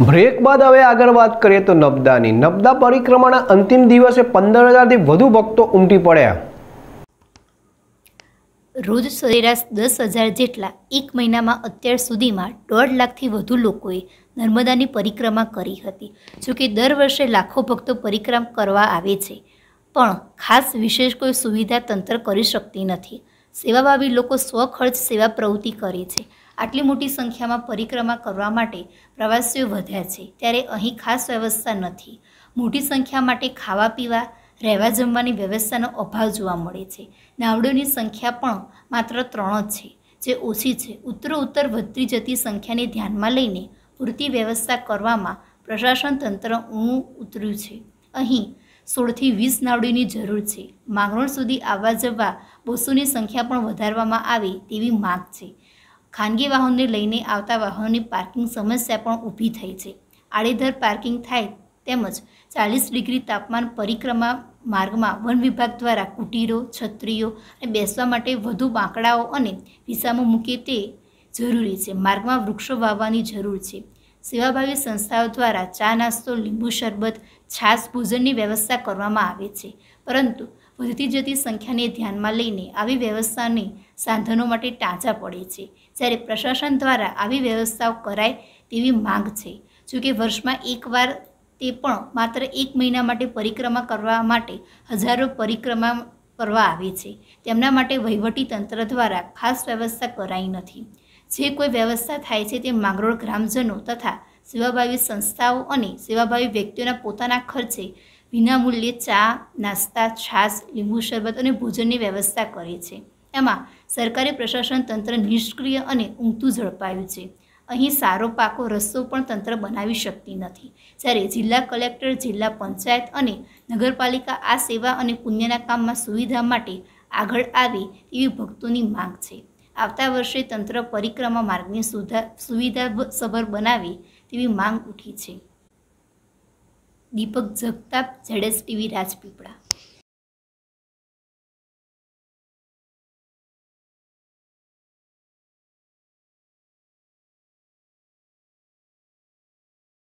break બાદ હવે આગળ વાત કરીએ તો નબદાની નબદા પરિક્રમાના અંતિમ દિવસે પંદર હજારથી વધુ ભક્તો ઉમટી પડ્યા રોજ સરેરાશ દસ હજાર જેટલા એક મહિનામાં અત્યાર સુધીમાં દોઢ લાખથી વધુ લોકોએ નર્મદાની પરિક્રમા કરી હતી જોકે દર વર્ષે લાખો ભક્તો પરિક્રમા કરવા આવે છે પણ ખાસ વિશેષ કોઈ સુવિધા તંત્ર કરી શકતી નથી સેવાભાવી લોકો સ્વખર્ચ સેવા પ્રવૃત્તિ કરે છે આટલી મોટી સંખ્યામાં પરિક્રમા કરવા માટે પ્રવાસીઓ વધ્યા છે ત્યારે અહીં ખાસ વ્યવસ્થા નથી મોટી સંખ્યા માટે ખાવા પીવા રહેવા જમવાની વ્યવસ્થાનો અભાવ જોવા મળે છે નાવડીઓની સંખ્યા પણ માત્ર ત્રણ જ છે જે ઓછી છે ઉત્તર વધતી જતી સંખ્યાને ધ્યાનમાં લઈને પૂરતી વ્યવસ્થા કરવામાં પ્રશાસન તંત્ર ઊણું ઉતર્યું છે અહીં સોળથી વીસ નાવડીની જરૂર છે માંગરોળ સુધી આવવા જવા બસોની સંખ્યા પણ વધારવામાં આવે તેવી માગ છે ખાનગી વાહનને લઈને આવતા વાહનોની પાર્કિંગ સમસ્યા પણ ઊભી થઈ છે આડેધર પાર્કિંગ થાય તેમજ ચાલીસ ડિગ્રી તાપમાન પરિક્રમા માર્ગમાં વન વિભાગ દ્વારા કુટીરો છત્રીઓ અને બેસવા માટે વધુ બાંકડાઓ અને વિસામો મૂકે તે જરૂરી છે માર્ગમાં વૃક્ષો વાવવાની જરૂર છે સેવાભાવી સંસ્થાઓ દ્વારા ચા નાસ્તો લીંબુ શરબત છાશ ભોજનની વ્યવસ્થા કરવામાં આવે છે પરંતુ વધતી જતી સંખ્યાને ધ્યાનમાં લઈને આવી વ્યવસ્થાની સાધનો માટે ટાંચા પડે છે જ્યારે પ્રશાસન દ્વારા આવી વ્યવસ્થાઓ કરાય તેવી માંગ છે જોકે વર્ષમાં એકવાર તે પણ માત્ર એક મહિના માટે પરિક્રમા કરવા માટે હજારો પરિક્રમા કરવા આવે છે તેમના માટે વહીવટી તંત્ર દ્વારા ખાસ વ્યવસ્થા કરાઈ નથી જે કોઈ વ્યવસ્થા થાય છે તે માંગરોળ ગ્રામજનો તથા સેવાભાવી સંસ્થાઓ અને સેવાભાવી વ્યક્તિઓના પોતાના ખર્ચે વિનામૂલ્યે ચા નાસ્તા છાશ લીંબુ શરબત અને ભોજનની વ્યવસ્થા કરે છે એમાં સરકારી પ્રશાસન તંત્ર નિષ્ક્રિય અને ઊંઘતું ઝડપાયું છે અહીં સારો પાકો રસ્તો પણ તંત્ર બનાવી શકતી નથી જ્યારે જિલ્લા કલેક્ટર જિલ્લા પંચાયત અને નગરપાલિકા આ સેવા અને પુણ્યના કામમાં સુવિધા માટે આગળ આવે એવી ભક્તોની માંગ છે આવતા વર્ષે તંત્ર પરિક્રમા માર્ગને સભર બનાવે તેવી માંગ ઉઠી છે દીપક જગતાપ જેડેસ ટીવી રાજપીપળા